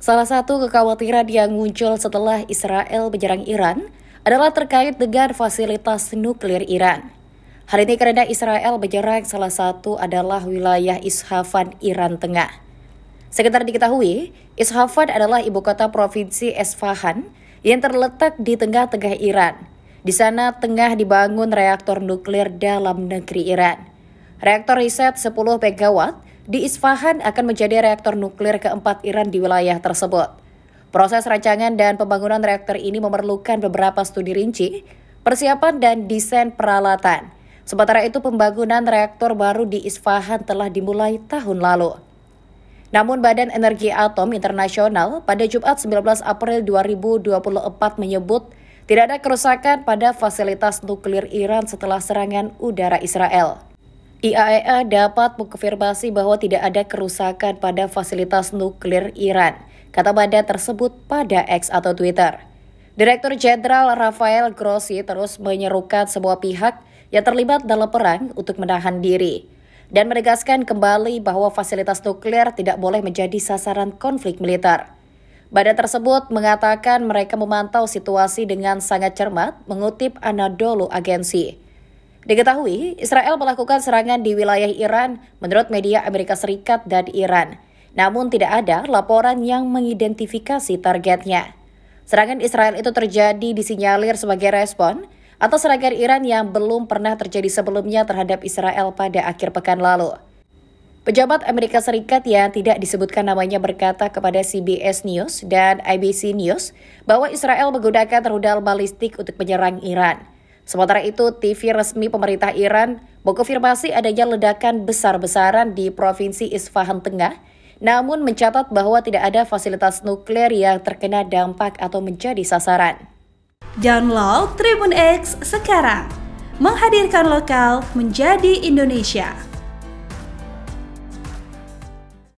Salah satu kekhawatiran yang muncul setelah Israel menyerang Iran adalah terkait dengan fasilitas nuklir Iran. Hal ini karena Israel menyerang salah satu adalah wilayah Isfahan Iran Tengah. Sekitar diketahui, Isfahan adalah ibu kota provinsi Esfahan yang terletak di tengah-tengah Iran. Di sana tengah dibangun reaktor nuklir dalam negeri Iran. Reaktor riset 10 MW di Isfahan akan menjadi reaktor nuklir keempat Iran di wilayah tersebut. Proses rancangan dan pembangunan reaktor ini memerlukan beberapa studi rinci, persiapan dan desain peralatan. Sementara itu pembangunan reaktor baru di Isfahan telah dimulai tahun lalu. Namun Badan Energi Atom Internasional pada Jumat 19 April 2024 menyebut tidak ada kerusakan pada fasilitas nuklir Iran setelah serangan udara Israel. IAEA e dapat mengkonfirmasi bahwa tidak ada kerusakan pada fasilitas nuklir Iran, kata badan tersebut pada X atau Twitter. Direktur Jenderal Rafael Grossi terus menyerukan semua pihak yang terlibat dalam perang untuk menahan diri dan menegaskan kembali bahwa fasilitas nuklir tidak boleh menjadi sasaran konflik militer. Badan tersebut mengatakan mereka memantau situasi dengan sangat cermat, mengutip Anadolu Agensi. Diketahui, Israel melakukan serangan di wilayah Iran menurut media Amerika Serikat dan Iran. Namun tidak ada laporan yang mengidentifikasi targetnya. Serangan Israel itu terjadi disinyalir sebagai respon atas serangan Iran yang belum pernah terjadi sebelumnya terhadap Israel pada akhir pekan lalu. Pejabat Amerika Serikat yang tidak disebutkan namanya berkata kepada CBS News dan ABC News bahwa Israel menggunakan rudal balistik untuk menyerang Iran. Sementara itu, TV resmi pemerintah Iran mengkonfirmasi adanya ledakan besar-besaran di Provinsi Isfahan Tengah, namun mencatat bahwa tidak ada fasilitas nuklir yang terkena dampak atau menjadi sasaran. Download Tribun X sekarang, menghadirkan lokal menjadi Indonesia.